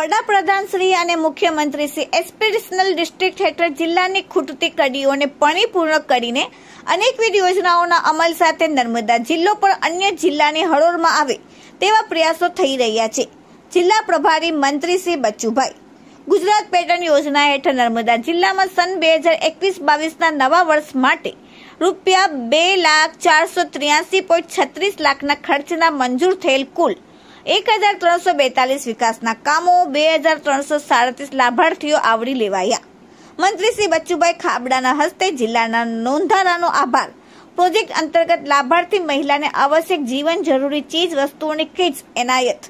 વડાપ્રધાન શ્રી અને મુખ્યમંત્રી શ્રી એસ્પિરેશનલ ડિસ્ટ્રિક્ટ હેઠળ જિલ્લાની ખૂટતી કડીઓને પાણીપૂર્ણ કરીને અનેકવિધ યોજનાઓના અમલ સાથે નર્મદા જિલ્લો પણ અન્ય જિલ્લાની હરોળમાં આવે તેવા પ્રયાસો થઈ રહ્યા છે જિલ્લા પ્રભારી મંત્રી શ્રી બચ્ચુભાઈ ગુજરાત પેટર્ન યોજના હેઠળ નર્મદા જિલ્લામાં સન બે હજાર એકવીસ બાવીસના નવા વર્ષ માટે રૂપિયા બે લાખ ચારસો ત્ર્યાસી પોઈન્ટ છત્રીસ લાખના ખર્ચના મંજૂર થયેલ કુલ એક હજાર ત્રણસો બેતાલીસ વિકાસના કામો બે હજાર ત્રણસો સાડત્રીસ લાભાર્થીઓ આવરી લેવાયા મંત્રી શ્રી બચ્ચુભાઈ ખાબડાના હસ્તે જિલ્લાના નોંધારાનો આભાર પ્રોજેક્ટ અંતર્ગત લાભાર્થી મહિલાને આવશ્યક જીવન જરૂરી ચીજ વસ્તુઓની કિટ્સ એનાયત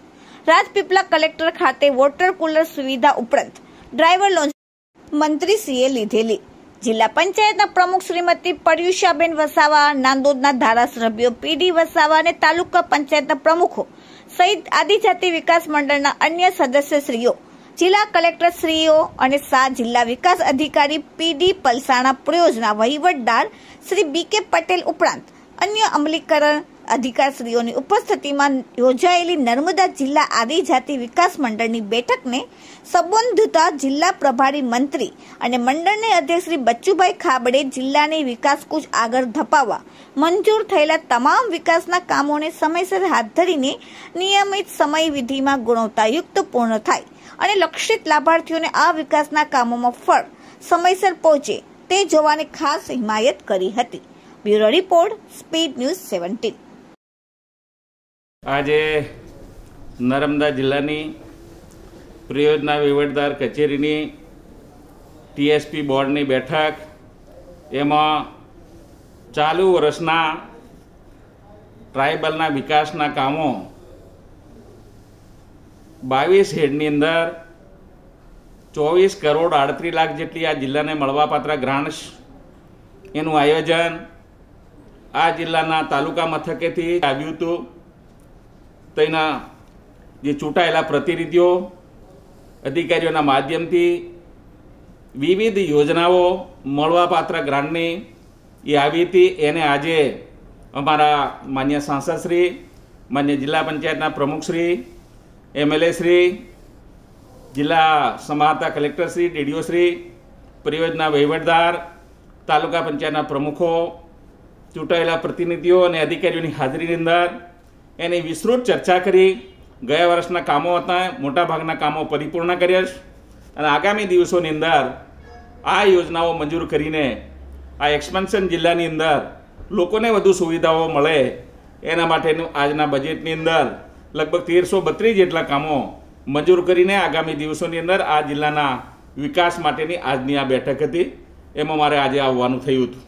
રાજપીપલા કલેક્ટર ખાતે વોટર કુલર સુવિધા ઉપરાંત ડ્રાઈવર લોન્ચ મંત્રીશ્રીએ લીધેલી જિલ્લા પંચાયતના પ્રમુખ શ્રીમતી પર્યુષાબેન વસાવા નાંદોદના ધારાસભ્યો પીડી વસાવા અને તાલુકા પંચાયતના પ્રમુખો સહિત આદિજાતિ વિકાસ મંડળના અન્ય સદસ્યશ્રીઓ જિલ્લા કલેક્ટરશ્રીઓ અને સા જિલ્લા વિકાસ અધિકારી પીડી પલસાણા પ્રયોજના વહીવટદાર શ્રી બી કે પટેલ ઉપરાંત અન્ય અમલીકરણ અધિકારશ્રીઓની ઉપસ્થિતિમાં યોજાયેલી નર્મદા જિલ્લા આદિજાતિ વિકાસ મંડળની બેઠકને સંબોધતા જિલ્લા પ્રભારી મંત્રી અને મંડળના અધ્યક્ષ શ્રી બચ્ચુભાઈ ખાબડે જિલ્લાની વિકાસ કૂચ આગળ ધપાવવા મંજૂર થયેલા તમામ વિકાસના કામોને સમયસર હાથ ધરીને નિયમિત સમયવિધિમાં ગુણવત્તાયુક્ત પૂર્ણ થાય અને લક્ષિત લાભાર્થીઓને આ વિકાસના કામોમાં ફળ સમયસર પહોંચે તે જોવાની ખાસ હિમાયત કરી હતી bureau report speed news seventeen આજે નર્મદા જિલ્લાની પ્રિયોજના વહીવટદાર કચેરીની ટીએસપી બોર્ડની બેઠક એમાં ચાલુ વર્ષના ટ્રાઇબલના વિકાસના કામો બાવીસ હેડની અંદર ચોવીસ કરોડ આડત્રીસ લાખ જેટલી આ જિલ્લાને મળવાપાત્ર ગ્રાન્ટ્સ એનું આયોજન આ જિલ્લાના તાલુકા મથકેથી આવ્યું હતું તેના જે ચૂંટાયેલા પ્રતિનિધિઓ અધિકારીઓના માધ્યમથી વિવિધ યોજનાઓ મળવાપાત્ર ગ્રાન્ટની એ આવી હતી એને આજે અમારા માન્ય સાંસદશ્રી માન્ય જિલ્લા પંચાયતના પ્રમુખશ્રી એમએલએશ્રી જિલ્લા સમાહર્તા કલેક્ટરશ્રી ડીડીઓશ્રી પરિયોજના વહીવટદાર તાલુકા પંચાયતના પ્રમુખો ચૂંટાયેલા પ્રતિનિધિઓ અને અધિકારીઓની હાજરીની અંદર એની વિસ્તૃત ચર્ચા કરી ગયા વર્ષના કામો હતા મોટાભાગના કામો પરિપૂર્ણ કર્યા છે અને આગામી દિવસોની અંદર આ યોજનાઓ મંજૂર કરીને આ એક્સપેન્શન જિલ્લાની અંદર લોકોને વધુ સુવિધાઓ મળે એના માટેનું આજના બજેટની અંદર લગભગ તેરસો બત્રીસ જેટલા કામો મંજૂર કરીને આગામી દિવસોની અંદર આ જિલ્લાના વિકાસ માટેની આજની આ બેઠક હતી એમાં મારે આજે આવવાનું થયું હતું